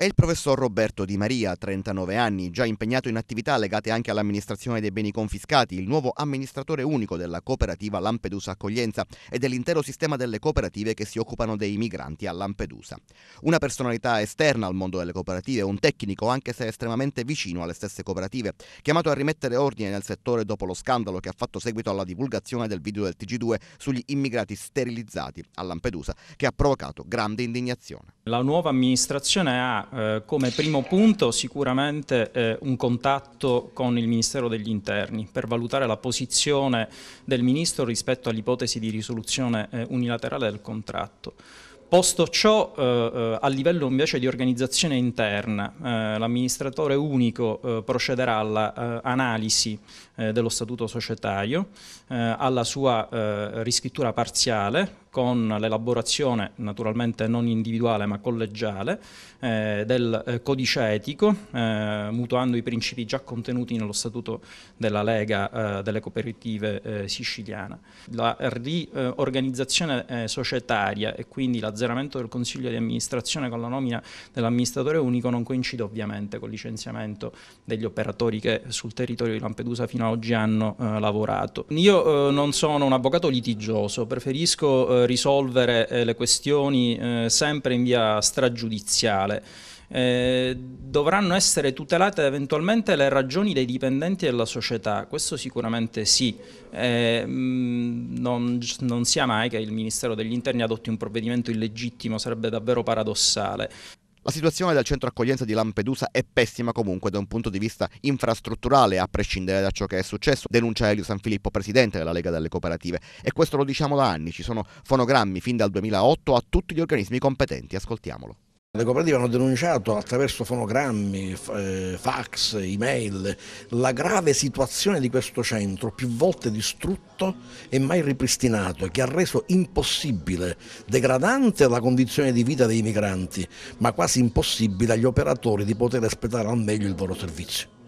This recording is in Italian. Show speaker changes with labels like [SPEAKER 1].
[SPEAKER 1] È il professor Roberto Di Maria, 39 anni, già impegnato in attività legate anche all'amministrazione dei beni confiscati, il nuovo amministratore unico della cooperativa Lampedusa Accoglienza e dell'intero sistema delle cooperative che si occupano dei migranti a Lampedusa. Una personalità esterna al mondo delle cooperative, un tecnico anche se estremamente vicino alle stesse cooperative, chiamato a rimettere ordine nel settore dopo lo scandalo che ha fatto seguito alla divulgazione del video del TG2 sugli immigrati sterilizzati a Lampedusa, che ha provocato grande indignazione.
[SPEAKER 2] La nuova amministrazione ha eh, come primo punto sicuramente eh, un contatto con il Ministero degli Interni per valutare la posizione del Ministro rispetto all'ipotesi di risoluzione eh, unilaterale del contratto. Posto ciò, eh, eh a livello invece di organizzazione interna, eh, l'amministratore unico eh, procederà all'analisi eh, dello statuto societario, alla sua riscrittura parziale, con l'elaborazione naturalmente non individuale ma collegiale eh, del eh, codice etico, eh, mutuando i principi già contenuti nello statuto della Lega eh, delle cooperative eh, siciliane. La riorganizzazione eh, societaria e quindi l'azzeramento del Consiglio di amministrazione con la nomina dell'amministratore unico non coincide ovviamente con il licenziamento degli operatori che sul territorio di Lampedusa fino ad oggi hanno lavorato. Io non sono un avvocato litigioso, preferisco risolvere eh, le questioni eh, sempre in via stragiudiziale. Eh, dovranno essere tutelate eventualmente le ragioni dei dipendenti della società, questo sicuramente sì, mh, eh, mm, non, non sia mai che il Ministero degli Interni adotti un provvedimento illegittimo, sarebbe davvero paradossale. La
[SPEAKER 1] situazione del centro accoglienza di Lampedusa è pessima comunque da un punto di vista infrastrutturale, a prescindere da ciò che è successo, denuncia Elio San Filippo, presidente della Lega delle Cooperative. E questo lo diciamo da anni, ci sono fonogrammi fin dal 2008 a tutti gli organismi competenti, ascoltiamolo. Le cooperative hanno
[SPEAKER 3] denunciato attraverso fonogrammi, eh, fax, email la grave situazione di questo centro, più volte distrutto e mai ripristinato, che ha reso impossibile, degradante la condizione di vita dei migranti, ma quasi impossibile agli operatori di poter aspettare al meglio il loro servizio.